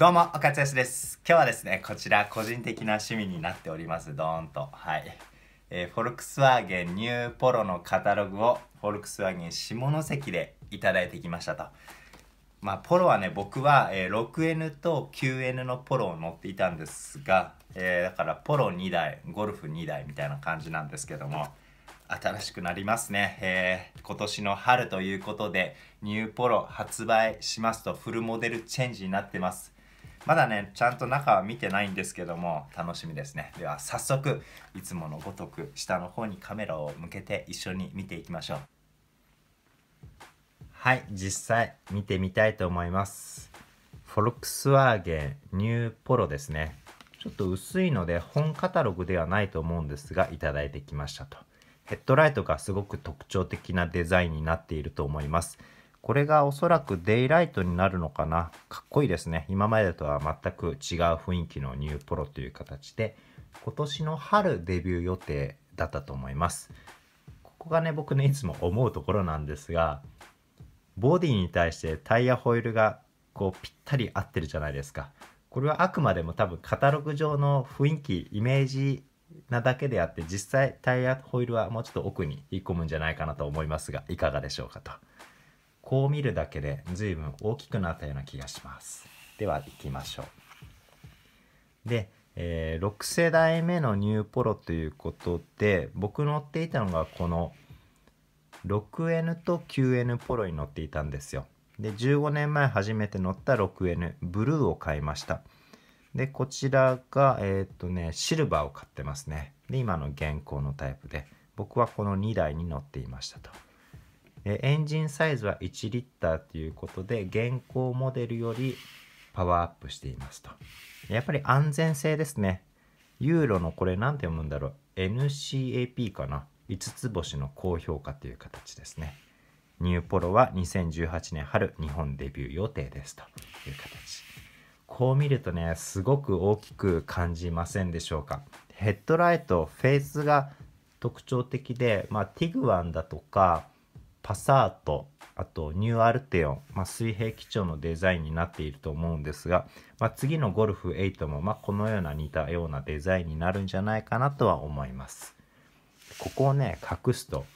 どうも、岡津康です。今日はですね、こちら個人的な趣味になっております。ドーンと。はい。えー、フォルクスワーゲンニューポロのカタログをフォルクスワーゲン下関でいただいてきましたと。まあ、ポロはね、僕は、えー、6N と 9N のポロを乗っていたんですが、えー、だからポロ2台、ゴルフ2台みたいな感じなんですけども、新しくなりますね。えー、今年の春ということで、ニューポロ発売しますとフルモデルチェンジになってます。まだね、ちゃんと中は見てないんですけども、楽しみですね。では、早速、いつものごとく、下の方にカメラを向けて一緒に見ていきましょう。はい、実際見てみたいと思います。フォルクスワーゲンニューポロですね。ちょっと薄いので本カタログではないと思うんですが、いただいてきましたと。ヘッドライトがすごく特徴的なデザインになっていると思います。これがおそらくデイライトになるのかな。かっこいいですね。今までとは全く違う雰囲気のニューポロという形で、今年の春デビュー予定だったと思います。ここがね、僕ね、いつも思うところなんですが、ボディに対してタイヤホイールがこうぴったり合ってるじゃないですか。これはあくまでも多分カタログ上の雰囲気、イメージなだけであって、実際タイヤホイールはもうちょっと奥に引っ込むんじゃないかなと思いますが、いかがでしょうかと。こう見るだけで随分大きくなったような気がしますでは行きましょうで、えー、6世代目のニューポロということで僕乗っていたのがこの 6N と 9N ポロに乗っていたんですよで15年前初めて乗った 6N ブルーを買いましたでこちらがえっ、とねシルバーを買ってますねで今の現行のタイプで僕はこの2台に乗っていましたとえエンジンサイズは1リッターということで現行モデルよりパワーアップしていますとやっぱり安全性ですねユーロのこれ何て読むんだろう NCAP かな5つ星の高評価という形ですねニューポロは2018年春日本デビュー予定ですという形こう見るとねすごく大きく感じませんでしょうかヘッドライトフェースが特徴的で、まあ、ティグワンだとかパサートあとニューアルテオン、まあ、水平基調のデザインになっていると思うんですが、まあ、次のゴルフ8も、まあ、このような似たようなデザインになるんじゃないかなとは思いますここをね隠すと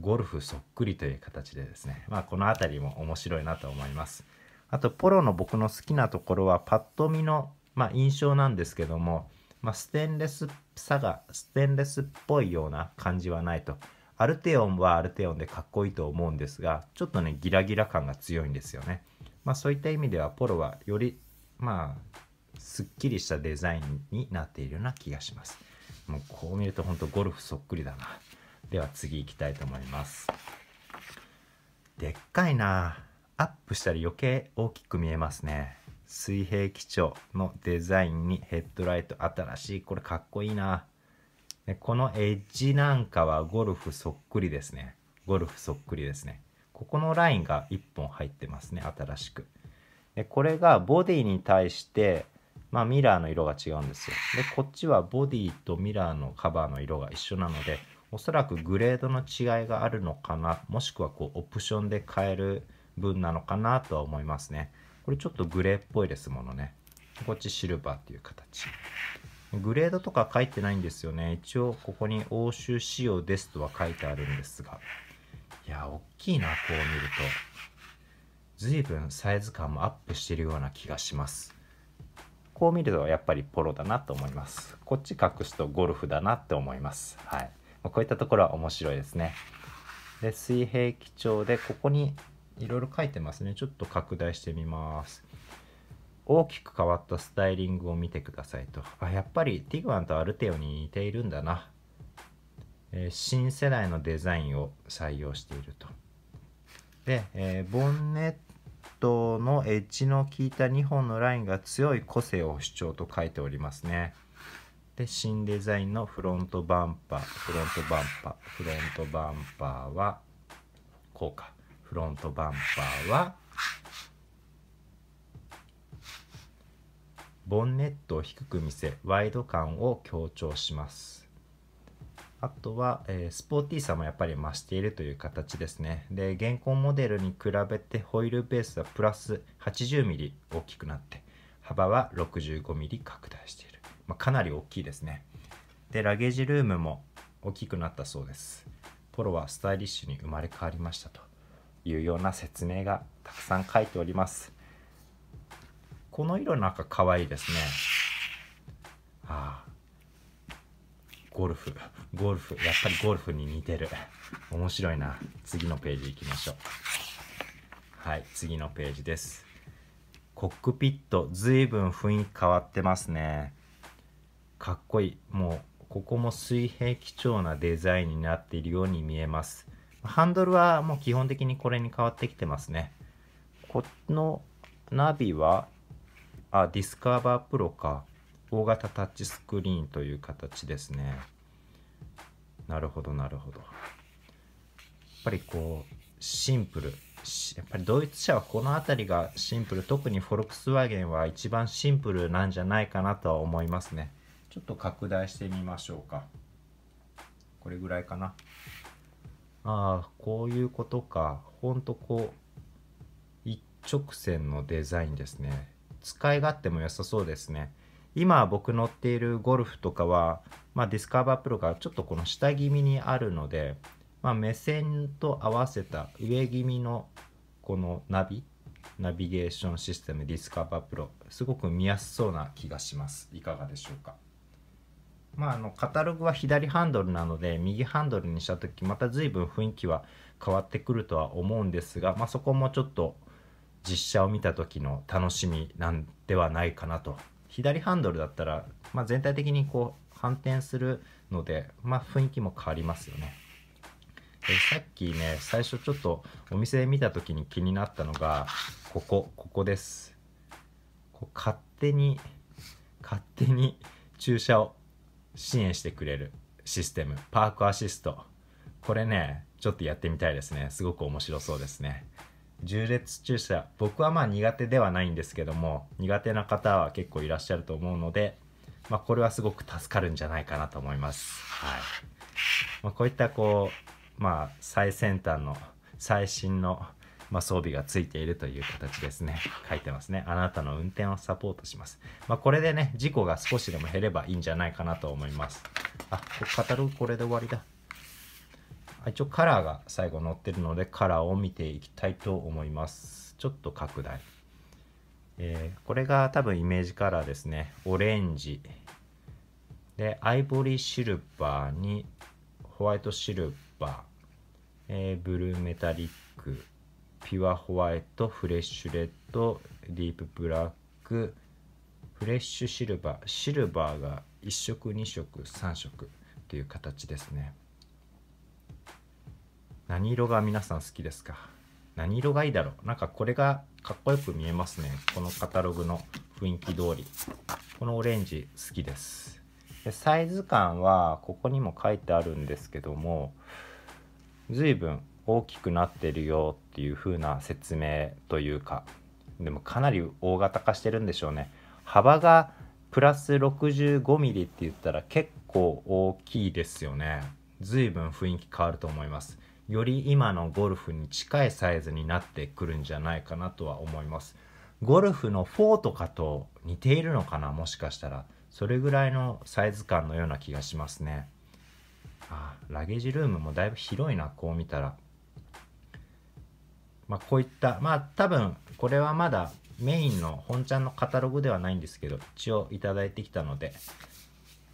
ゴルフそっくりという形でですね、まあ、この辺りも面白いなと思いますあとポロの僕の好きなところはパッと見の、ま印象なんですけども、まステンレスさがステンレスっぽいような感じはないとアルテオンはアルテオンでかっこいいと思うんですがちょっとねギラギラ感が強いんですよね、まあ、そういった意味ではポロはよりまあすっきりしたデザインになっているような気がしますもうこう見ると本当ゴルフそっくりだなでは次行きたいと思いますでっかいなアップしたら余計大きく見えますね水平基調のデザインにヘッドライト新しいこれかっこいいなでこのエッジなんかはゴルフそっくりですね。ゴルフそっくりですね。ここのラインが1本入ってますね、新しく。で、これがボディに対して、まあミラーの色が違うんですよ。で、こっちはボディとミラーのカバーの色が一緒なので、おそらくグレードの違いがあるのかな、もしくはこうオプションで変える分なのかなとは思いますね。これちょっとグレーっぽいですものね。こっちシルバーっていう形。グレードとか書いてないんですよね。一応、ここに欧州仕様ですとは書いてあるんですが。いや、大きいな、こう見ると。随分サイズ感もアップしてるような気がします。こう見るとやっぱりポロだなと思います。こっち隠すとゴルフだなって思います。はい。こういったところは面白いですね。で、水平基調で、ここにいろいろ書いてますね。ちょっと拡大してみます。大きく変わったスタイリングを見てくださいと。あ、やっぱりティグワンとアルテオに似ているんだな。えー、新世代のデザインを採用していると。で、えー、ボンネットのエッジの効いた2本のラインが強い個性を主張と書いておりますね。で、新デザインのフロントバンパー、フロントバンパー、フロントバンパーはこうか。フロントバンパーはボンネットを低く見せワイド感を強調しますあとは、えー、スポーティーさもやっぱり増しているという形ですねで現行モデルに比べてホイールベースはプラス 80mm 大きくなって幅は 65mm 拡大している、まあ、かなり大きいですねでラゲージルームも大きくなったそうですポロはスタイリッシュに生まれ変わりましたというような説明がたくさん書いておりますこの色なんか可愛いですねああゴルフゴルフやっぱりゴルフに似てる面白いな次のページ行きましょうはい次のページですコックピットずいぶん雰囲気変わってますねかっこいいもうここも水平貴重なデザインになっているように見えますハンドルはもう基本的にこれに変わってきてますねこのナビはあ、ディスカバープロか。大型タッチスクリーンという形ですね。なるほど、なるほど。やっぱりこう、シンプル。やっぱりドイツ車はこの辺りがシンプル。特にフォルクスワーゲンは一番シンプルなんじゃないかなとは思いますね。ちょっと拡大してみましょうか。これぐらいかな。ああ、こういうことか。ほんとこう、一直線のデザインですね。使い勝手も良さそうですね。今僕乗っているゴルフとかは、まあ、ディスカバープロがちょっとこの下気味にあるので、まあ、目線と合わせた上気味のこのナビナビゲーションシステムディスカバープロすごく見やすそうな気がしますいかがでしょうかまああのカタログは左ハンドルなので右ハンドルにした時また随分雰囲気は変わってくるとは思うんですが、まあ、そこもちょっと実写を見た時の楽しみなんではないかなと左ハンドルだったら、まあ、全体的にこう反転するので、まあ、雰囲気も変わりますよねでさっきね最初ちょっとお店で見た時に気になったのがここここですこう勝手に勝手に駐車を支援してくれるシステムパークアシストこれねちょっとやってみたいですねすごく面白そうですね縦列駐車僕はまあ苦手ではないんですけども苦手な方は結構いらっしゃると思うので、まあ、これはすごく助かるんじゃないかなと思います。はいまあ、こういったこう、まあ、最先端の最新の、まあ、装備がついているという形ですね書いてますねあなたの運転をサポートします、まこれでね事故が少しでも減ればいいんじゃないかなと思いますあカタログこれで終わりだ一応カラーが最後載ってるのでカラーを見ていきたいと思いますちょっと拡大、えー、これが多分イメージカラーですねオレンジでアイボリーシルバーにホワイトシルバー、えー、ブルーメタリックピュアホワイトフレッシュレッドディープブラックフレッシュシルバーシルバーが1色2色3色という形ですね何色が皆さん好きですか何色がいいだろうなんかこれがかっこよく見えますね。このカタログの雰囲気通り。このオレンジ好きです。でサイズ感はここにも書いてあるんですけども、随分大きくなってるよっていう風な説明というか、でもかなり大型化してるんでしょうね。幅がプラス 65mm って言ったら結構大きいですよね。随分雰囲気変わると思います。より今のゴルフに近いサイズになってくるんじゃないかなとは思います。ゴルフの4とかと似ているのかなもしかしたら。それぐらいのサイズ感のような気がしますね。あラゲージルームもだいぶ広いな、こう見たら。まあこういった、まあ多分これはまだメインの本ちゃんのカタログではないんですけど、一応頂いてきたので、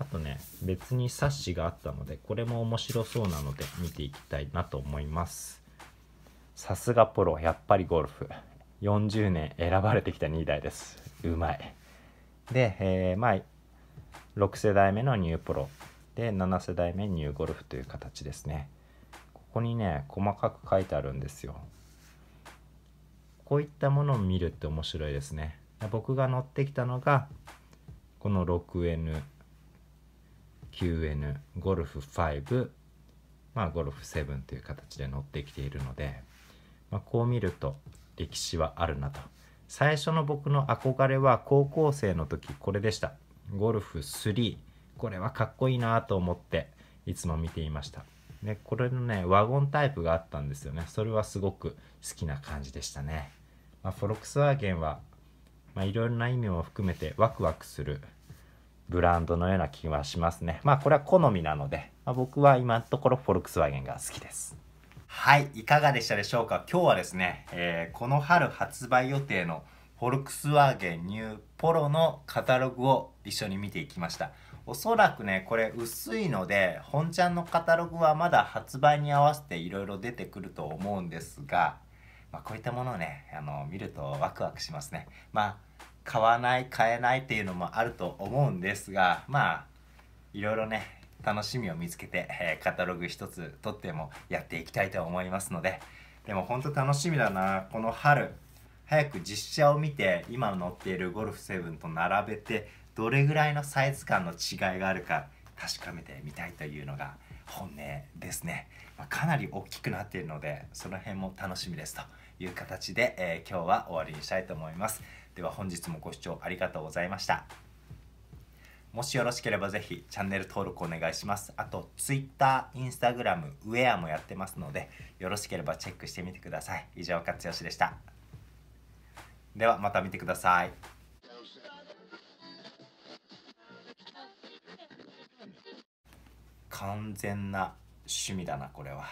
あとね、別に冊子があったので、これも面白そうなので見ていきたいなと思います。さすがプロ、やっぱりゴルフ。40年選ばれてきた2台です。うまい。で、えー、まあ、6世代目のニュープロ。で、7世代目ニューゴルフという形ですね。ここにね、細かく書いてあるんですよ。こういったものを見るって面白いですね。僕が乗ってきたのが、この 6N。QN ゴルフ5まあゴルフ7という形で乗ってきているので、まあ、こう見ると歴史はあるなと最初の僕の憧れは高校生の時これでしたゴルフ3これはかっこいいなと思っていつも見ていましたでこれのねワゴンタイプがあったんですよねそれはすごく好きな感じでしたね、まあ、フォルクスワーゲンは、まいろいろな意味も含めてワクワクするブランドのような気はしますね。まあこれは好みなので、まあ、僕は今のところフォルクスワーゲンが好きです。はい、いかがでしたでしょうか今日はですね、えー、この春発売予定のフォルクスワーゲンニューポロのカタログを一緒に見ていきました。おそらくね、これ薄いので、本ちゃんのカタログはまだ発売に合わせていろいろ出てくると思うんですが、まあ、こういったものをね、あの、見るとワクワクしますね。まあ買わない買えないっていうのもあると思うんですがまあいろいろね楽しみを見つけて、えー、カタログ一つ取ってもやっていきたいと思いますのででも本当楽しみだなこの春早く実写を見て今乗っているゴルフ7と並べてどれぐらいのサイズ感の違いがあるか確かめてみたいというのが本音ですね、まあ、かなり大きくなっているのでその辺も楽しみですという形で、えー、今日は終わりにしたいと思います。では本日もご視聴ありがとうございました。もしよろしければぜひチャンネル登録お願いします。あと Twitter、Instagram、ウェアもやってますのでよろしければチェックしてみてください。以上、勝吉でした。ではまた見てください。完全な趣味だなこれは。